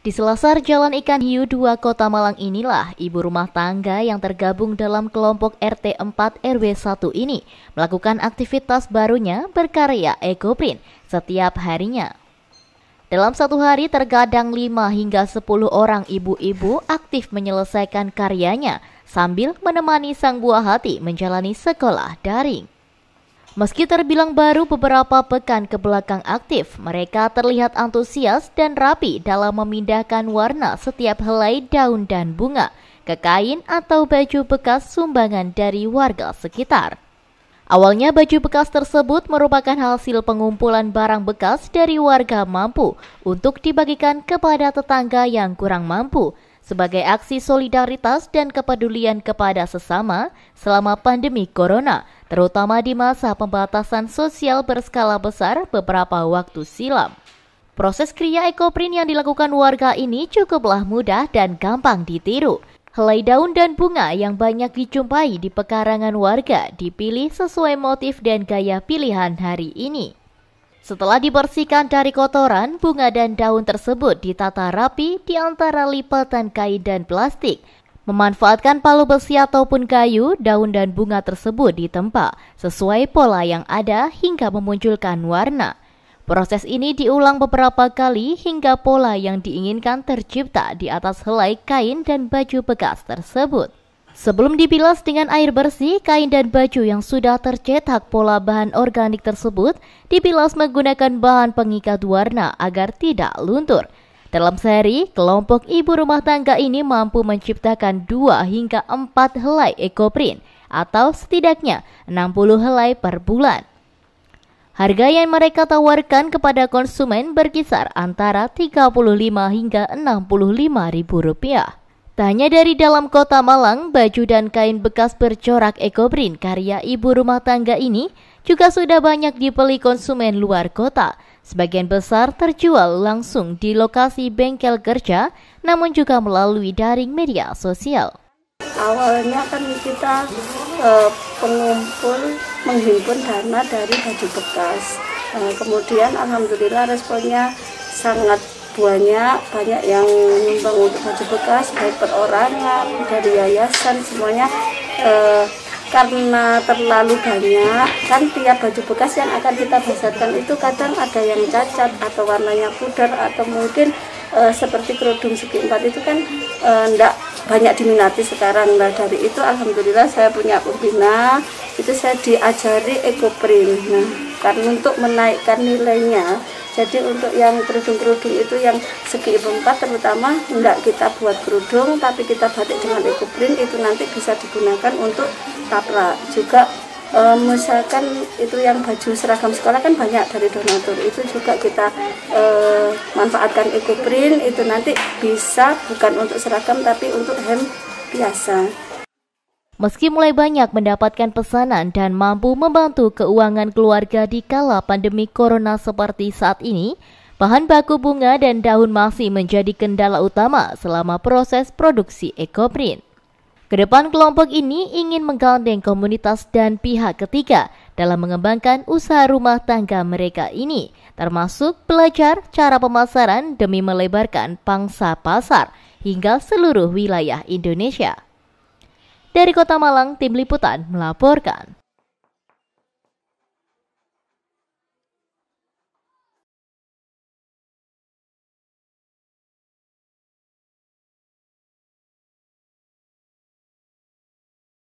Di selasar Jalan Ikan Hiu dua Kota Malang inilah ibu rumah tangga yang tergabung dalam kelompok RT 4 RW 1 ini melakukan aktivitas barunya berkarya ekoprint setiap harinya. Dalam satu hari terkadang 5 hingga 10 orang ibu-ibu aktif menyelesaikan karyanya sambil menemani sang buah hati menjalani sekolah daring. Meski terbilang baru beberapa pekan ke belakang aktif, mereka terlihat antusias dan rapi dalam memindahkan warna setiap helai daun dan bunga ke kain atau baju bekas sumbangan dari warga sekitar. Awalnya baju bekas tersebut merupakan hasil pengumpulan barang bekas dari warga mampu untuk dibagikan kepada tetangga yang kurang mampu sebagai aksi solidaritas dan kepedulian kepada sesama selama pandemi corona, terutama di masa pembatasan sosial berskala besar beberapa waktu silam. Proses kriya ekoprint yang dilakukan warga ini cukuplah mudah dan gampang ditiru. Helai daun dan bunga yang banyak dijumpai di pekarangan warga dipilih sesuai motif dan gaya pilihan hari ini. Setelah dibersihkan dari kotoran, bunga dan daun tersebut ditata rapi di antara lipatan kain dan plastik. Memanfaatkan palu besi ataupun kayu, daun dan bunga tersebut ditempa sesuai pola yang ada hingga memunculkan warna. Proses ini diulang beberapa kali hingga pola yang diinginkan tercipta di atas helai kain dan baju bekas tersebut. Sebelum dibilas dengan air bersih, kain dan baju yang sudah tercetak pola bahan organik tersebut dibilas menggunakan bahan pengikat warna agar tidak luntur. Dalam sehari, kelompok ibu rumah tangga ini mampu menciptakan 2 hingga 4 helai ekoprint atau setidaknya 60 helai per bulan. Harga yang mereka tawarkan kepada konsumen berkisar antara 35 hingga 65 ribu rupiah. Tanya dari dalam kota Malang, baju dan kain bekas bercorak ekoprint karya ibu rumah tangga ini juga sudah banyak dibeli konsumen luar kota. Sebagian besar terjual langsung di lokasi bengkel kerja, namun juga melalui daring media sosial. Awalnya kan kita eh, pengumpul menghimpun dana dari baju bekas. Eh, kemudian alhamdulillah responnya sangat banyak banyak yang nyumbang untuk baju bekas baik perorangan dari yayasan semuanya e, karena terlalu banyak kan tiap baju bekas yang akan kita besarkan itu kadang ada yang cacat atau warnanya pudar atau mungkin e, seperti kerudung segi empat itu kan tidak eh, e, banyak diminati sekarang nah dari itu alhamdulillah saya punya pembina itu saya diajari ekoprint nah karena untuk menaikkan nilainya jadi untuk yang kerudung-kerudung itu yang segi empat terutama tidak kita buat kerudung tapi kita batik dengan ekoprint itu nanti bisa digunakan untuk tapra juga e, misalkan itu yang baju seragam sekolah kan banyak dari donatur itu juga kita e, manfaatkan ekoprint itu nanti bisa bukan untuk seragam tapi untuk hem biasa. Meski mulai banyak mendapatkan pesanan dan mampu membantu keuangan keluarga di kala pandemi corona seperti saat ini, bahan baku bunga dan daun masih menjadi kendala utama selama proses produksi ekoprint. Kedepan kelompok ini ingin menggandeng komunitas dan pihak ketiga dalam mengembangkan usaha rumah tangga mereka ini, termasuk belajar cara pemasaran demi melebarkan pangsa pasar hingga seluruh wilayah Indonesia. Dari Kota Malang, Tim Liputan melaporkan.